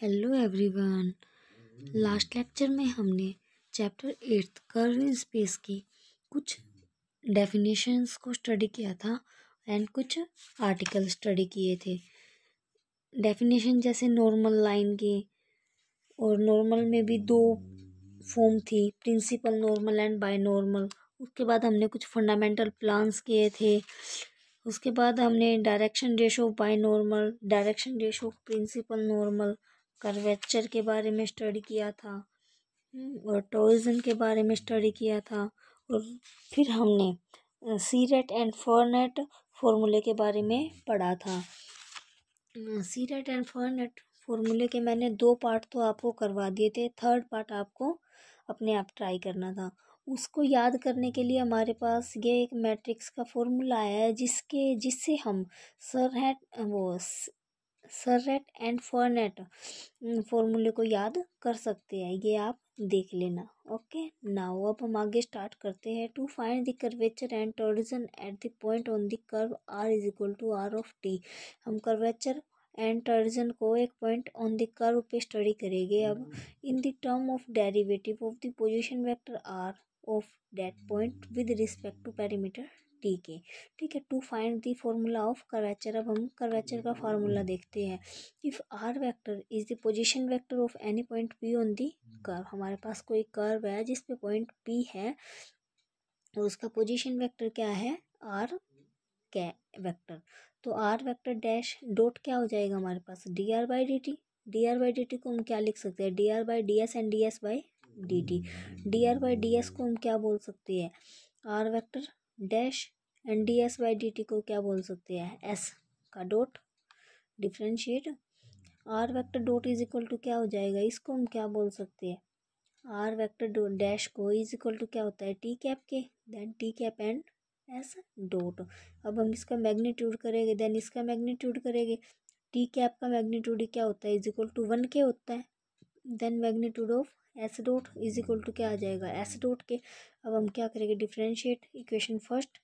Hello everyone last lecture में हमने chapter eighth curve in space की कुछ डेफिनेशंस को स्टडी किया था एंड कुछ आर्टिकल स्टडी किए थे डेफिनेशन जैसे नॉर्मल लाइन की और नॉर्मल में भी दो फॉर्म थी principal normal and binormal उसके बाद हमने कुछ फंडामेंटल प्लान्स किए थे उसके बाद हमने direction ratio binormal direction ratio principal normal curvature के बारे में स्टडी किया था हम्म, और टॉयज़न के बारे में स्टडी किया था और फिर हमने सीरेट एंड फॉरनेट फॉर्मूले के बारे में पढ़ा था सीरेट एंड फॉरनेट फॉर्मूले के मैंने दो पार्ट तो आपको करवा दिए थे थर्ड पार्ट आपको अपने आप ट्राई करना था उसको याद करने के लिए हमारे पास ये एक मैट्रिक्स का फॉर्मूला आया है जिसके जिससे हम सर हैट वो सरनेट एंड फॉरनेट फॉर्मूले को याद कर सकते हैं ये आप देख लेना ओके नाउ अब हम आगे स्टार्ट करते हैं to find the curvature and torsion at the point on the curve R is equal to R of T हम कर्वेचर एंड टर्जन को एक पॉइंट ऑन द कर्व पे स्टडी करेंगे अब in the term of derivative of the position vector R of that point with respect to parameter T के ठीक है to find the formula of curvature अब हम कर्वेचर का फार्मूला देखते हैं if R vector is the position vector of any point P on the curve हमारे पास कोई कर्व है जिस पे पॉइंट पी है और उसका पोजीशन वेक्टर क्या है आर कै वेक्टर तो आर वेक्टर डैश डॉट क्या हो जाएगा हमारे पास D are by D T D are by D T को हम क्या लिख सकते हैं D are by D S and D S by D T D are by D S को हम क्या बोल सकते हैं R vector dash N D S Y D T को क्या बोल सकते हैं एस का dot differentiate R vector dot is equal to क्या हो जाएगा इसको हम क्या बोल सकते हैं आर वेक्टर डो डैश को इज इक्वल टू क्या होता है टी कैप के then T cap and S dot अब हम इसका मैग्नीट्यूड करेंगे देन इसका मैग्नीट्यूड करेंगे टी कैप का मैग्नीट्यूड क्या होता है इज इक्वल टू वन के होता है then magnitude of S dot is equal to क्या आ जाएगा एस डॉट के अब हम क्या करेंगे डिफ्रेंशिएट इक्वेशन फर्स्ट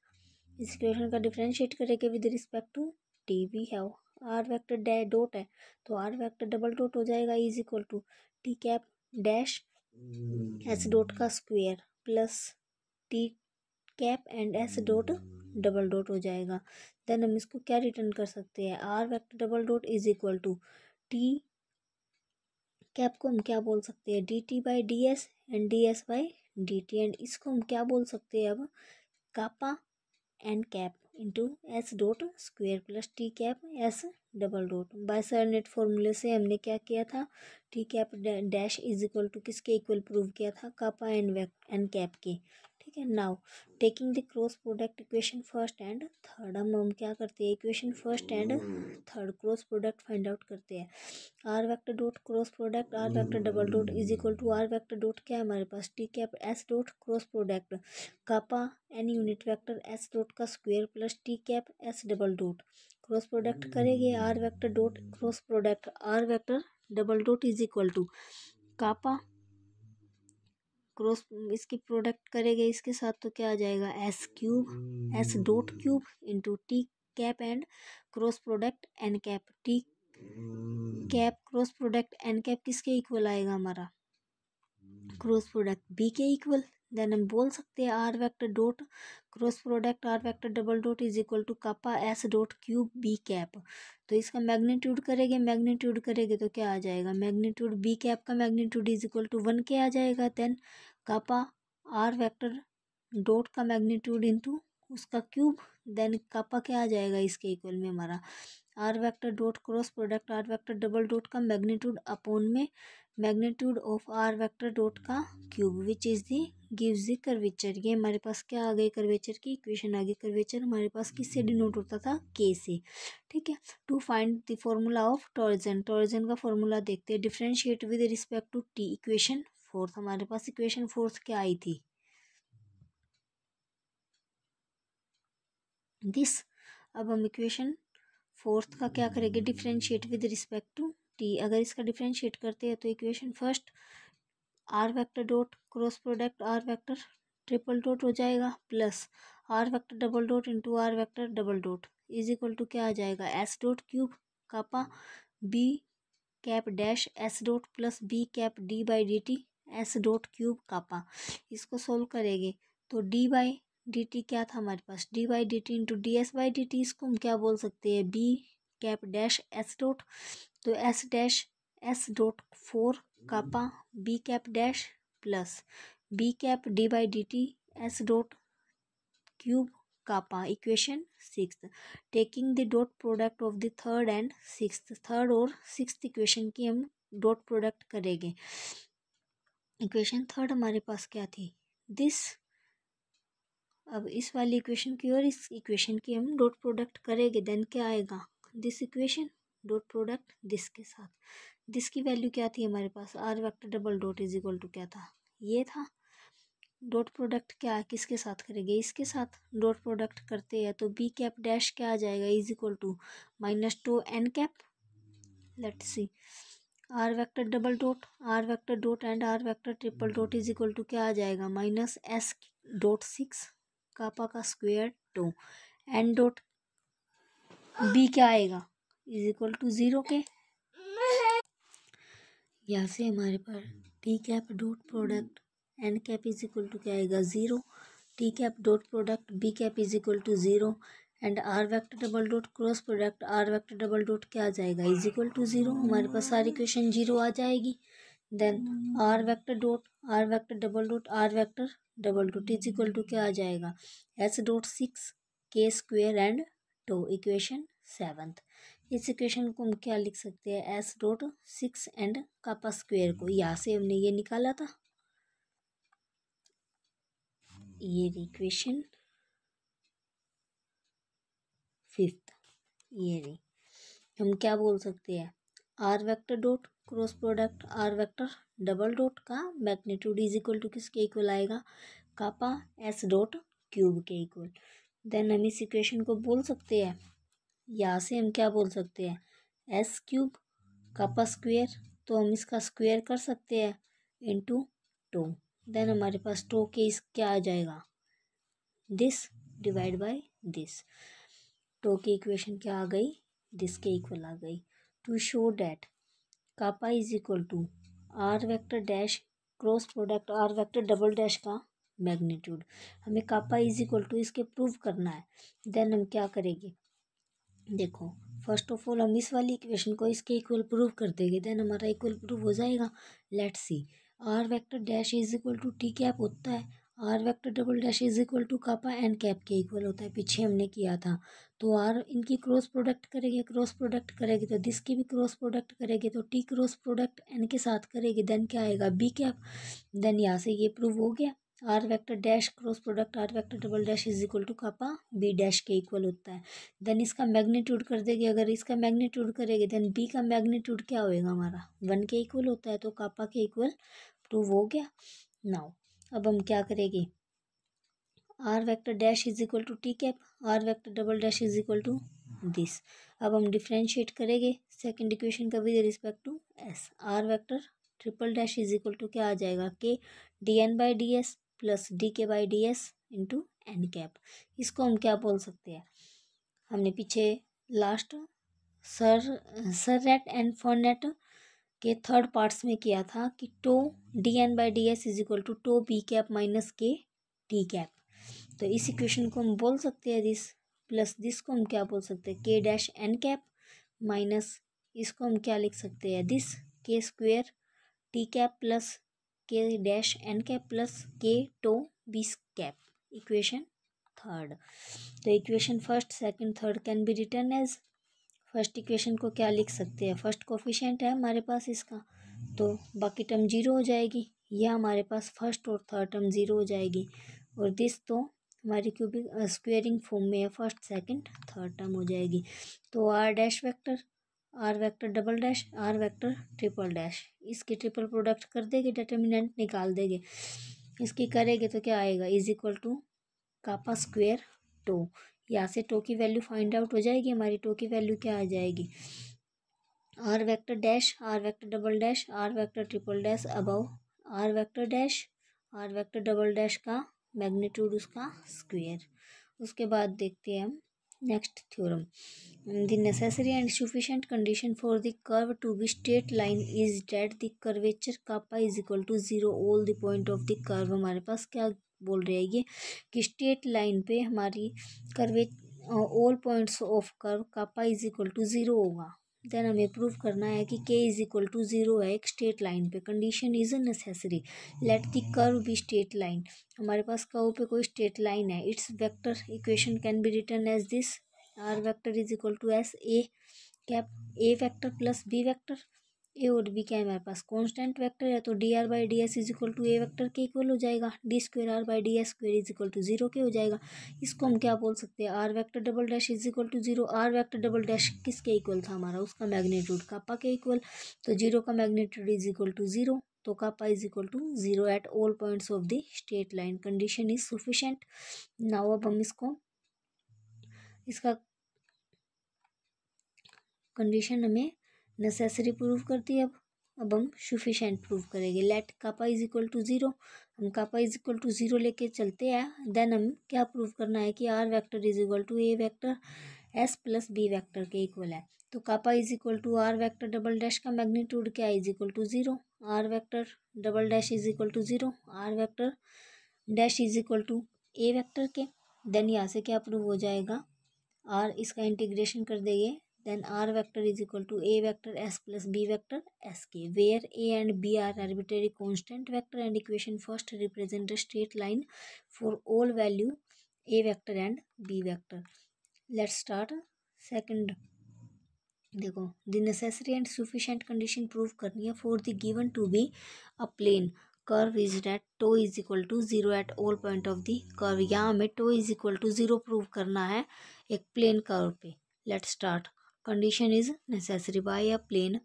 इस इक्वेशन का डिफ्रेंशिएट करेंगे with respect to T we है आर वैक्टर डे डॉट है तो आर वैक्टर डबल डॉट हो जाएगा is equal to T cap dash S dot का square plus T cap and S dot double dot हो जाएगा देन हम इसको क्या रिटर्न कर सकते हैं are vector double dot is equal to T cap को हम क्या बोल सकते हैं D T by D S and D S by D T and इसको हम क्या बोल सकते हैं अब kappa and cap into S dot square plus T cap S double dot by Serret Frenet फॉर्मूले से हमने क्या किया था T cap dash is equal to किसके इक्वल प्रूव किया था कापा एंड एंड कैप के ठीक है now taking the cross product equation first and third हम हम क्या करते हैं equation first and third cross product find out करते हैं R vector dot cross product R vector double dot is equal to R vector dot क्या है हमारे पास T cap S dot cross product kappa N unit vector S dot का square plus T cap S double dot cross product करेंगे R vector dot cross product R vector double dot is equal to kappa cross इसकी product करेंगे इसके साथ तो क्या आ जाएगा S cube S dot cube into T cap and cross product N cap T cap cross product N cap किसके equal आएगा हमारा क्रॉस प्रोडक्ट बी के इक्वल देन हम बोल सकते हैं R vector dot cross product R vector double dot is equal to kappa S dot cube B cap तो इसका मैग्नीट्यूड करेंगे मैग्नीट्यूड करेंगे तो क्या आ जाएगा मैग्नीट्यूड बी कैप का magnitude is equal to one के आ जाएगा then kappa R vector dot का मैग्नीट्यूड इंटू उसका क्यूब देन कापा क्या आ जाएगा इसके इक्वल में हमारा R vector dot cross product R vector double dot का मैग्नीट्यूड अपोन में magnitude of R vector dot का cube which is the gives the curvature ये हमारे पास क्या आ गई कर्वेचर की इक्वेशन आ गई कर्वेचर हमारे पास किससे डिनोट होता था के से ठीक है to find the formula of torsion torsion का फॉर्मूला देखते हैं differentiate with respect to T equation fourth हमारे पास इक्वेशन फोर्थ क्या आई थी दिस अब हम इक्वेशन फोर्थ का क्या करेंगे differentiate with respect to T अगर इसका डिफ्रेंशिएट करते हैं तो equation first are vector dot cross product R vector triple dot हो जाएगा plus R vector double dot into R vector double dot is equal to क्या आ जाएगा S dot cube kappa B cap dash S dot plus B cap D by D T S dot cube kappa इसको solve करेंगे तो D by D T क्या था हमारे पास D by D T into D S by D T इसको हम क्या बोल सकते हैं B cap dash S dot तो S dash S dot four kappa B cap dash plus B cap D by D T S dot cube kappa equation six taking the dot product of the third and six third और six equation की हम dot product करेंगे equation third हमारे पास क्या थी this अब इस वाली इक्वेशन की और इस इक्वेशन की हम डोट प्रोडक्ट करेंगे देन क्या आएगा this equation dot product this के साथ दिस की वैल्यू क्या थी हमारे पास R vector double dot is equal to क्या था ये था डॉट प्रोडक्ट क्या किसके साथ करेंगे इसके साथ डॉट प्रोडक्ट करते हैं तो बी कैप डैश क्या आ जाएगा is equal to minus two N cap let see R vector double dot R vector dot and R vector triple dot is equal to क्या आ जाएगा minus S dot six kappa का square two N dot B क्या आएगा is equal to zero के यहाँ से हमारे पास T cap dot product N cap is equal to क्या आएगा zero T cap dot product B cap is equal to zero and R vector double dot cross product R vector double dot क्या आ जाएगा is equal to zero हमारे पास सारी question zero आ जाएगी then R vector dot R vector double dot R vector double dot is equal to क्या आ जाएगा S dot six K square and to equation seventh इस इक्वेशन को हम क्या लिख सकते हैं S dot six and kappa square को यहाँ से हमने ये निकाला था ये इक्वेशन hmm. फिफ्थ ये रही हम क्या बोल सकते हैं R vector dot cross product R vector double dot का मैग्नीट्यूड इज इक्वल टू किसके इक्वल आएगा कापा एस डॉट क्यूब के इक्वल देन हम इस इक्वेशन को बोल सकते हैं यहाँ से हम क्या बोल सकते हैं एस क्यूब कापा स्क्वेयर तो हम इसका स्क्वेयर कर सकते हैं इंटू टू देन हमारे पास टू के इस क्या आ जाएगा this divide by this two की इक्वेशन क्या आ गई दिस के इक्वल आ गई to show that kappa is equal to R vector dash cross product R vector double dash का मैग्नीट्यूड हमें कापा इज इक्वल टू इसके प्रूव करना है देन हम क्या करेंगे देखो फर्स्ट ऑफ ऑल हम इस वाली इक्वेशन को इसके इक्वल प्रूव कर देंगे देन हमारा इक्वल प्रूव हो जाएगा let see R vector dash is equal to T cap होता है are vector double dash is equal to kappa and cap के इक्वल होता है पीछे हमने किया था तो आर इनकी क्रॉस प्रोडक्ट करेंगे क्रॉस प्रोडक्ट करेगी तो दिस की भी क्रॉस प्रोडक्ट करेगी तो टी क्रॉस प्रोडक्ट एन के साथ करेगी देन क्या आएगा बी कैप देन यहाँ से ये प्रूव हो गया R vector dash cross product R vector double dash is equal to kappa B dash के इक्वल होता है देन इसका मैग्नीट्यूड कर देगी अगर इसका मैग्नीट्यूड करेगी देन बी का मैग्नीट्यूड क्या होएगा हमारा वन के इक्वल होता है तो कापा के इक्वल टू हो गया नाउ अब हम क्या करेंगे R vector dash is equal to T cap R vector double dash is equal to this अब हम डिफ्रेंशिएट करेंगे सेकेंड इक्वेशन का with respect to S are vector triple dash is equal to क्या आ जाएगा K D N by D S plus D K by D S into N cap इसको हम क्या बोल सकते हैं हमने पीछे last Serret Serret Frenet and for net के थर्ड पार्ट्स में किया था कि tau D N by D S is equal to tau B cap minus K D cap तो इस इक्वेशन को हम बोल सकते हैं दिस प्लस दिस को हम क्या बोल सकते हैं के डैश एन कैप माइनस इसको हम क्या लिख सकते हैं this K square T cap plus K dash N cap plus K tau B cap equation third तो equation first second third can be written as first equation को क्या लिख सकते हैं फर्स्ट कोफिशेंट है हमारे पास इसका तो बाकी टर्म जीरो हो जाएगी यह हमारे पास फर्स्ट और थर्ड टर्म ज़ीरो हो जाएगी और दिस तो हमारी क्यूबिक स्क्वेयरिंग फॉर्म में है फर्स्ट सेकंड थर्ड टर्म हो जाएगी तो R dash vector are vector double dash are vector triple dash इसकी ट्रिपल प्रोडक्ट कर देंगे डिटर्मिनेंट निकाल देंगे इसकी करेंगे तो क्या आएगा is equal to kappa square tau यहाँ से टो की वैल्यू फाइंड आउट हो जाएगी हमारी टो की वैल्यू क्या आ जाएगी R vector dash are vector double dash are vector triple dash above R vector dash are vector double dash का मैग्नीट्यूड उसका स्क्वेयर उसके बाद देखते हैं हम Next theorem. The necessary and sufficient condition for the curve to be straight line is that the curvature kappa is equal to zero all the point of the curve हमारे पास क्या बोल रहे हैं ये कि स्ट्रेट लाइन पे हमारी curve all points of curve kappa is equal to zero होगा देन हमें प्रूव करना है कि के इज़ इक्वल टू ज़ीरो है एक स्टेट लाइन पे condition is necessary let the curve be straight line हमारे पास कर्व पे कोई स्टेट लाइन है its vector equation can be written as this r vector is equal to s a cap a vector plus b vector a और b क्या है हमारे पास constant vector है तो d are by D S is equal to a vector के equal हो जाएगा d square r by D s square is equal to zero के हो जाएगा इसको हम क्या बोल सकते हैं are vector double dash is equal to zero r vector double dash किसके इक्वल था हमारा उसका मैग्नीट्यूड कापा के इक्वल तो जीरो का magnitude is equal to zero तो kappa is equal to zero at all points of the straight line condition is sufficient now अब हम इसको इसका कंडीशन हमें नेसेसरी प्रूव कर दी अब अब हम सुफिशेंट प्रूव करेंगे let kappa is equal to zero हम kappa is equal to zero लेके चलते हैं देन हम क्या प्रूव करना है कि r vector is equal to a vector s plus b vector के इक्वल है तो kappa is equal to r vector double dash का मैग्नीट्यूड क्या है is equal to zero r vector double dash is equal to zero r vector dash is equal to a vector के then यहाँ से क्या prove हो जाएगा are इसका इंटीग्रेशन कर देंगे then r vector is equal to a vector s plus b vector sk where a and b are arbitrary constant vector and equation first represent a straight line for all value a vector and b vector let's start second देखो the necessary and sufficient condition prove करनी है for the given to be a plane curve is that tau is equal to zero at all point of the curve यहाँ हमें tau is equal to zero prove करना है एक plane curve पे let start condition is necessary by a plane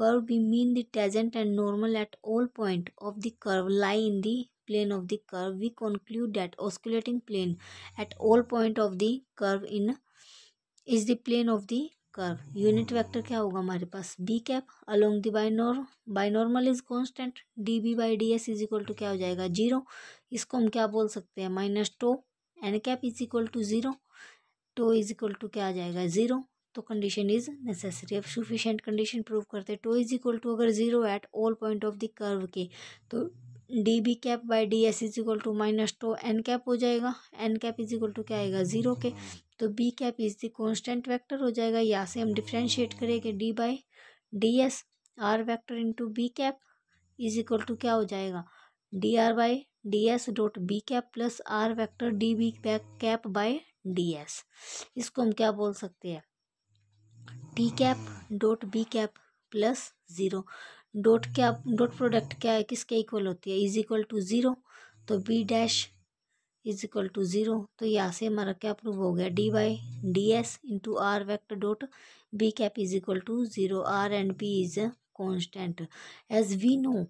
curve we mean the tangent and normal at all point of the curve lie in the plane of the curve we conclude that oscillating plane at all point of the curve in is the plane of the curve unit vector kya hoga hamare paas b cap along the binor binormal is constant db by ds is equal to kya ho jayega zero isko hum kya bol sakte hain minus हैं n cap is equal to zero to zero tau is equal to क्या आ जाएगा zero तो condition is necessary अब sufficient condition prove करते tau is equal to अगर zero at all point of the curve के तो d b cap by D S is equal to minus tau n cap हो जाएगा n cap is equal to क्या आएगा zero के तो b cap is the constant vector हो जाएगा यहाँ से हम डिफ्रेंशिएट करेंगे d by D s are vector into b cap is equal to क्या हो जाएगा d are by D s dot b cap plus r vector d b cap by d s इसको हम क्या बोल सकते हैं t cap dot b cap plus zero dot cap dot product क्या है किसके इक्वल होती है इज इक्वल टू ज़ीरो तो b dash is equal to zero तो यहाँ से हमारा क्या प्रूव हो गया d y d S into r vector dot b cap is equal to zero r and b is constant as we know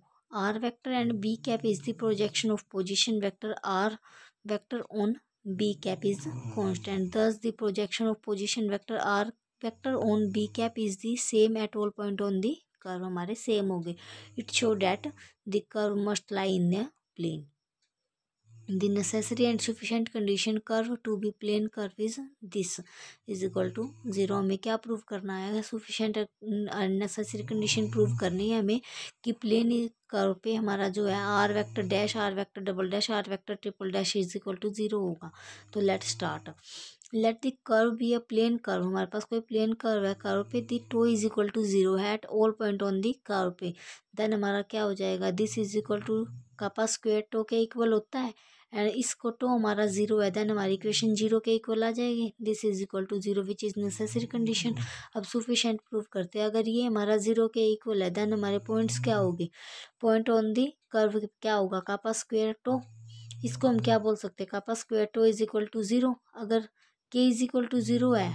r vector and b cap is the projection of position vector r vector on b cap is constant thus the projection of position vector r vector on b cap is the same at all point on the curve हमारे same हो गए it show that the curve must lie in the plane the necessary and sufficient condition curve to be plane curve is this is equal to zero हमें क्या prove करना है and unnecessary condition prove करनी है हमें कि plane curve पे हमारा जो है are vector dash are vector double dash are vector triple dash is equal to zero होगा तो let start let the curve be a plane curve हमारे पास कोई प्लेन कर्व है कर्व पे the tau is equal to zero है at all point on the curve पे then हमारा क्या हो जाएगा this is equal to kappa square tau के इक्वल होता है एंड इसको टो हमारा जीरो है देन हमारी इक्वेशन जीरो के इक्वल आ जाएगी this is equal to zero which is necessary condition अब सुफिशेंट प्रूव करते हैं अगर ये हमारा जीरो के इक्वल है देन हमारे पॉइंट्स क्या होगी पॉइंट ऑन दी कर्व क्या होगा कापा स्क्वेयर टो इसको हम क्या बोल सकते हैं kappa square tau is equal to zero अगर k is equal to zero है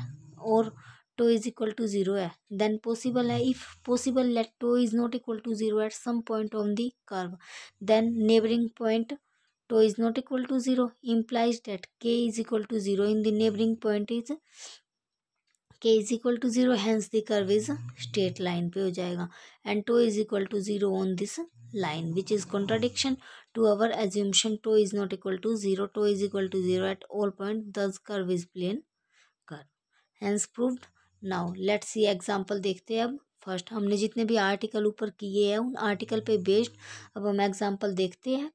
और tau is equal to zero है देन पॉसिबल है if possible let tau is not equal to zero at some point on the curve then neighbouring point tau is not equal to zero implies that k is equal to zero in the neighbouring point is k is equal to zero hence the curve is straight line पे हो जाएगा and tau is equal to zero on this line which is contradiction to our assumption tau is not equal to zero tau is equal to zero at all point thus curve is plane curve hence proved now let see example देखते हैं अब first हमने जितने भी article ऊपर किए हैं उन आर्टिकल पे बेस्ड अब हम एग्जाम्पल देखते हैं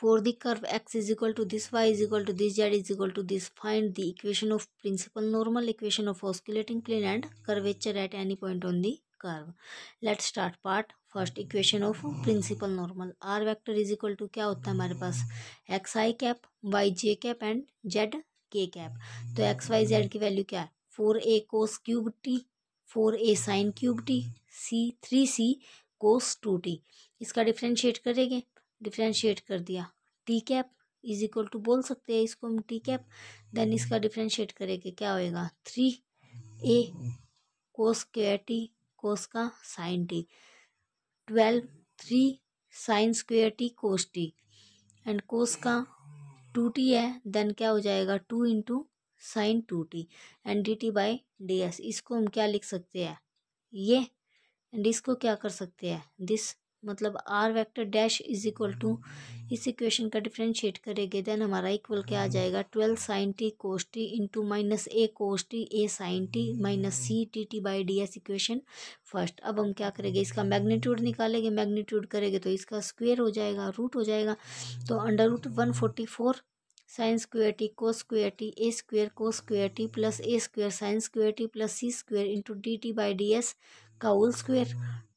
for the curve x is equal to this y is equal to this z is equal to this find the equation of principal normal equation of oscillating plane and curvature at any point on the curve let's start part first equation of principal normal r vector is equal to क्या होता है हमारे पास x i cap y j cap and z k cap तो x y z की value क्या है four a cos cube t four a sine cube t c three c cos two t इसका डिफ्रेंशिएट करेंगे differentiate कर दिया t cap is equal to बोल सकते हैं इसको हम टी कैप देन इसका डिफ्रेंशिएट करेंगे क्या होएगा three a cos square t cos का sine t twelve three sine square t cos t and cos का टू टी है देन क्या हो जाएगा two into sine two t and d T by D s इसको हम क्या लिख सकते हैं ये एंड इसको क्या कर सकते हैं दिस मतलब r vector dash is equal to इस इक्वेशन का डिफ्रेंशिएट करेंगे देन हमारा इक्वल क्या आ hmm. जाएगा twelve sine t cos t into minus a cos t a sine t minus c t t by D s equation first अब हम क्या करेंगे इसका मैग्नीट्यूड निकालेंगे मैग्नीट्यूड करेंगे तो इसका स्क्वेयर हो जाएगा रूट हो जाएगा तो under root one forty four sine square t cos square t a square cos square t plus a square sine square t plus c square into d T by D s का whole square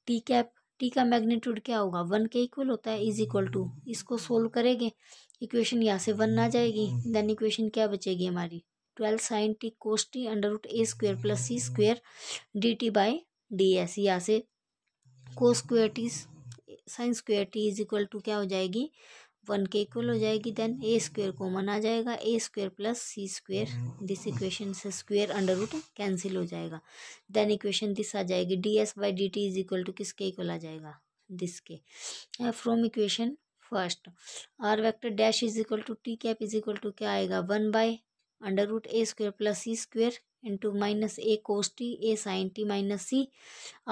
T cap t का magnitude क्या होगा one के equal होता है is equal to इसको solve करेंगे equation यहाँ से वन आ जाएगी देन इक्वेशन क्या बचेगी हमारी twelve sine t cos t under root a square plus c square d T by D s यहाँ से cos square t sine square t is equal to क्या हो जाएगी वन के इक्वल हो जाएगी देन ए स्क्वेयर कॉमन आ जाएगा a square plus c square this equation से स्क्वेयर अंडर रूट कैंसिल हो जाएगा देन इक्वेशन दिस आ जाएगी d S by D T is equal to किसके इक्वल आ जाएगा दिस के from equation first are vector dash is equal to T cap is equal to क्या आएगा one by under root a square plus c square into minus a cos t a sine t minus c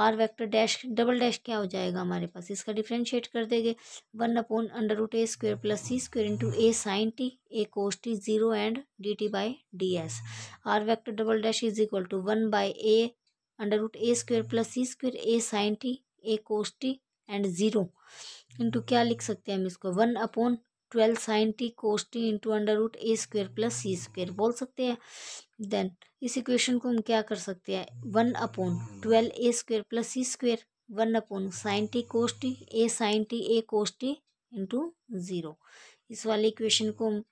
r vector dash double dash क्या हो जाएगा हमारे पास इसका differentiate कर देंगे one upon under root a square plus c square into a sine t a cos t zero and d T by D s are vector double dash is equal to one by a under root a square plus c square a sine t a cos t and zero into क्या लिख सकते हैं हम इसको one upon twelve sine t cos t into under root a square plus c square बोल सकते हैं then इस इक्वेशन को हम क्या कर सकते हैं one upon twelve a square plus c square one upon sine t cos t a sine t a cos t into zero इस वाले इक्वेशन को हम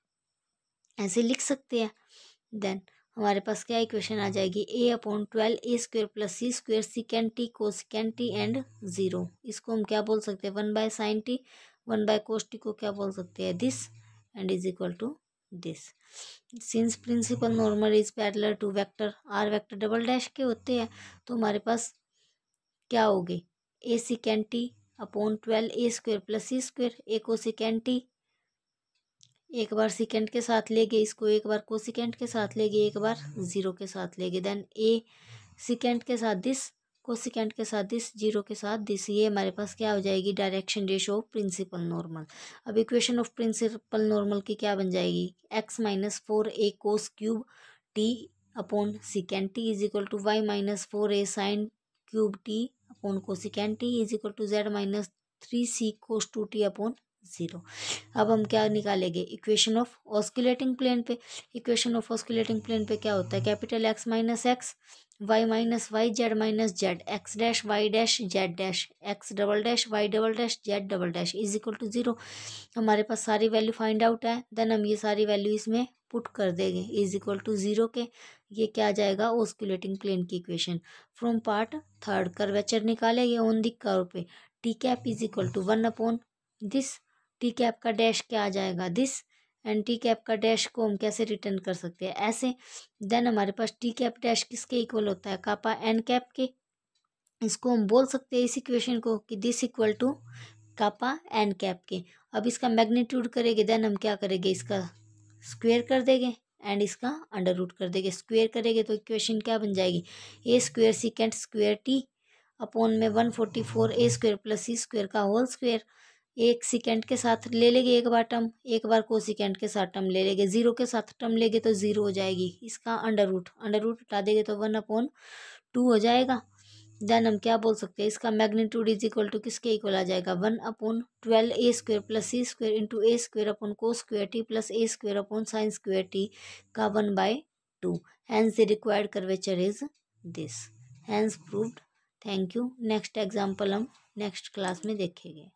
ऐसे लिख सकते हैं देन हमारे पास क्या इक्वेशन आ जाएगी a upon twelve a square plus c square secant t को सिकेंड टी एंड ज़ीरो इसको हम क्या बोल सकते हैं one by sine t one by cos t को क्या बोल सकते हैं this and is equal to this since principal normal is parallel to vector are vector double dash के होते हैं तो हमारे पास क्या हो गए a secant t upon twelve a square plus c square a को सिकेंड टी एक बार सिकेंड के साथ ले गए इसको एक बार को सिकेंड के साथ ले गए एक बार ज़ीरो के साथ ले गए देन ए सिकेंड के साथ दिस को सिकेंड के साथ दिस जीरो के साथ दिस ये हमारे पास क्या हो जाएगी direction ratio of principal normal अब इक्वेशन ऑफ प्रिंसिपल नॉर्मल की क्या बन जाएगी x minus four a cos cube t upon secant t is equal to y minus four a sine cube t upon secant t is equal to z minus three c cos two t upon zero अब हम क्या निकालेंगे equation of osculating plane पे equation of osculating plane पे क्या होता है capital x minus x y minus y z minus z x dash y dash z dash x double dash y double dash z double dash is equal to zero हमारे पास सारी value find out है then हम ये सारी value इसमें put कर देंगे इज इक्वल टू ज़ीरो के ये क्या आ जाएगा ऑस्कुलेटिंग प्लेन की equation from part third curvature निकालेंगे ऑन दी कर्व पे t cap is equal to one upon this t cap का डैश क्या आ जाएगा दिस एंड टी कैप का डैश को हम कैसे रिटर्न कर सकते हैं ऐसे देन हमारे पास टी कैप डैश किसके इक्वल होता है कापा एन कैप के इसको हम बोल सकते हैं इस इक्वेशन को कि this equal to kappa n cap के अब इसका मैग्नीट्यूड करेंगे देन हम क्या करेंगे इसका स्क्वेयर कर देंगे एंड इसका अंडर रूट कर देंगे स्क्वेयर करेंगे तो इक्वेशन क्या बन जाएगी a square secant square t upon में one forty four a square plus c square का होल स्क्वेयर एक सेकेंड के साथ ले लेंगे एक बार टर्म एक बार को सिकेंड के साथ टर्म ले लेंगे जीरो के साथ टर्म लेंगे तो जीरो हो जाएगी इसका अंडर रूट अंडर रूट हटा देंगे तो वन अपॉन टू हो जाएगा देन हम क्या बोल सकते हैं इसका मैग्नीट्यूड इज इक्वल टू किसके इक्वल आ जाएगा one upon twelve a square plus c square into a square upon cos square t plus a square upon sine square t का one by two hence the required curvature is this hence proved thank you next example हम next class में देखेंगे